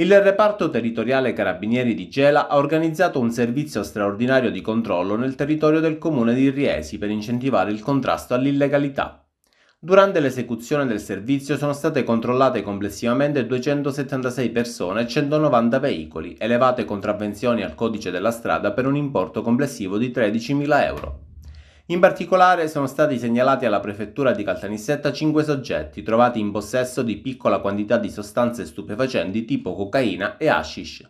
Il reparto territoriale Carabinieri di Gela ha organizzato un servizio straordinario di controllo nel territorio del comune di Riesi per incentivare il contrasto all'illegalità. Durante l'esecuzione del servizio sono state controllate complessivamente 276 persone e 190 veicoli, elevate contravvenzioni al codice della strada per un importo complessivo di 13.000 euro. In particolare sono stati segnalati alla prefettura di Caltanissetta 5 soggetti trovati in possesso di piccola quantità di sostanze stupefacenti tipo cocaina e hashish.